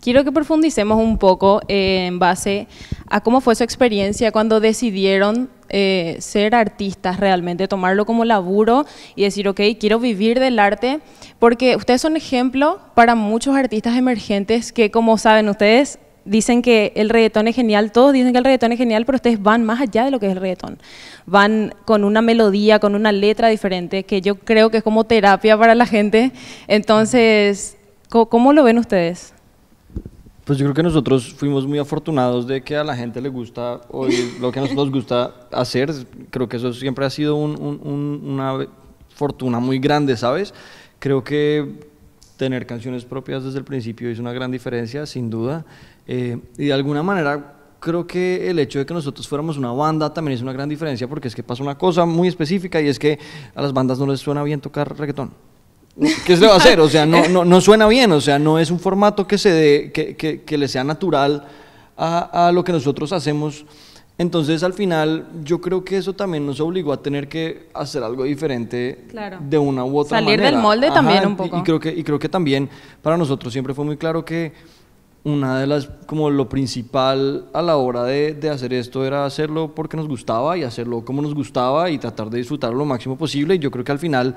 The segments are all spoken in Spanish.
Quiero que profundicemos un poco eh, en base a cómo fue su experiencia cuando decidieron eh, ser artistas realmente, tomarlo como laburo y decir, ok, quiero vivir del arte, porque ustedes son ejemplo para muchos artistas emergentes que, como saben ustedes, dicen que el reggaetón es genial, todos dicen que el reggaetón es genial, pero ustedes van más allá de lo que es el reggaetón. Van con una melodía, con una letra diferente, que yo creo que es como terapia para la gente. Entonces, ¿cómo lo ven ustedes? Pues yo creo que nosotros fuimos muy afortunados de que a la gente le gusta oír lo que a nosotros gusta hacer. Creo que eso siempre ha sido una fortuna muy grande, ¿sabes? Creo que tener canciones propias desde el principio es una gran diferencia, sin duda. Eh, y de alguna manera creo que el hecho de que nosotros fuéramos una banda también es una gran diferencia porque es que pasa una cosa muy específica y es que a las bandas no les suena bien tocar reggaetón. ¿qué se va a hacer? O sea, no, no, no suena bien, o sea, no es un formato que, se dé, que, que, que, le sea natural a, a lo que nosotros hacemos. Entonces, al final, yo creo que eso también nos obligó a tener que hacer algo diferente de una u otra manera. Salir del molde también un poco. Y, creo que, y creo que también para nosotros siempre fue muy claro que una de las, como lo principal a la hora de, de hacer esto era hacerlo porque nos gustaba y hacerlo como nos gustaba y tratar de disfrutarlo lo máximo posible. Y yo creo que al final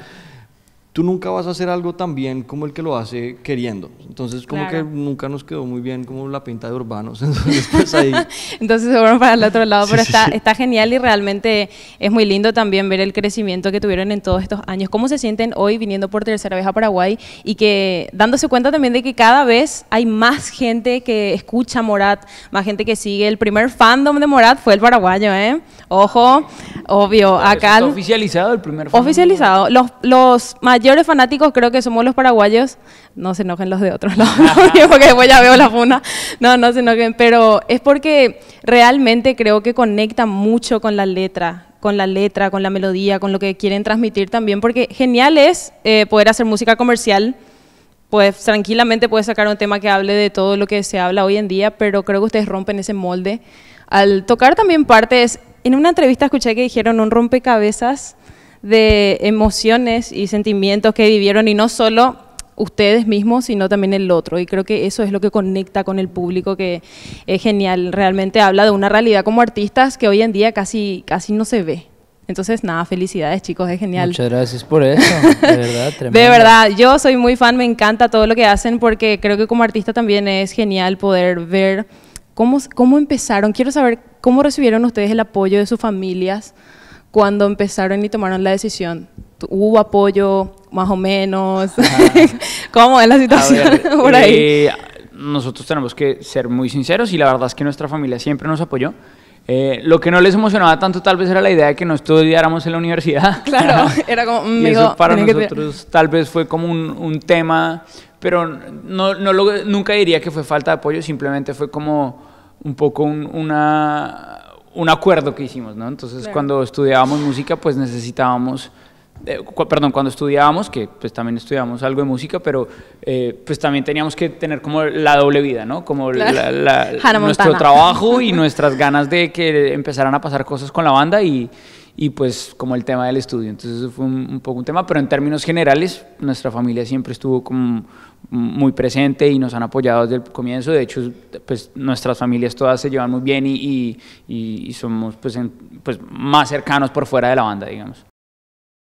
tú nunca vas a hacer algo tan bien como el que lo hace queriendo. Entonces, como que nunca nos quedó muy bien como la pinta de urbanos. Entonces, pues, ahí... Entonces fueron para el otro lado, pero está, está genial y realmente es muy lindo también ver el crecimiento que tuvieron en todos estos años. ¿Cómo se sienten hoy viniendo por tercera vez a Paraguay y que dándose cuenta también de que cada vez hay más gente que escucha Morat, más gente que sigue? El primer fandom de Morat fue el paraguayo, ¿eh? Ojo, obvio, acá... oficializado el primer fandom. Oficializado. Los, los mayores mayores fanáticos creo que somos los paraguayos. No se enojen los de otros lados, porque después ya veo la funa. No, no se enojen, pero es porque realmente creo que conecta mucho con la letra con la letra, con la melodía, con lo que quieren transmitir también, porque genial es eh, poder hacer música comercial, pues tranquilamente puedes sacar un tema que hable de todo lo que se habla hoy en día, pero creo que ustedes rompen ese molde. Al tocar también partes, en una entrevista escuché que dijeron un rompecabezas de emociones y sentimientos que vivieron y no solo ustedes mismos, sino también el otro. Y creo que eso es lo que conecta con el público, que es genial. Realmente habla de una realidad como artistas que hoy en día casi, casi no se ve. Entonces, nada, felicidades chicos, es genial. Muchas gracias por eso, de verdad, tremendo. De verdad, yo soy muy fan, me encanta todo lo que hacen porque creo que como artista también es genial poder ver cómo, cómo empezaron. Quiero saber cómo recibieron ustedes el apoyo de sus familias, cuando empezaron y tomaron la decisión? ¿Hubo apoyo más o menos? ¿Cómo es la situación por ahí? Eh, nosotros tenemos que ser muy sinceros y la verdad es que nuestra familia siempre nos apoyó. Eh, lo que no les emocionaba tanto tal vez era la idea de que no estudiáramos en la universidad. Claro, era como... Mm, y eso para nosotros tal vez fue como un, tema, pero no, no lo, nunca diría que fue falta de apoyo, simplemente fue como un poco una un acuerdo que hicimos, ¿no? Entonces, cuando estudiábamos música, pues necesitábamos, eh, perdón, cuando estudiábamos, que pues también estudiábamos algo de música, pero eh, pues también teníamos que tener como la doble vida, ¿no? Como nuestro trabajo y nuestras ganas de que empezaran a pasar cosas con la banda y y pues como el tema del estudio. Entonces eso fue un, poco un tema, pero en términos generales nuestra familia siempre estuvo como muy presente y nos han apoyado desde el comienzo. De hecho, pues nuestras familias todas se llevan muy bien y, somos pues, pues más cercanos por fuera de la banda, digamos.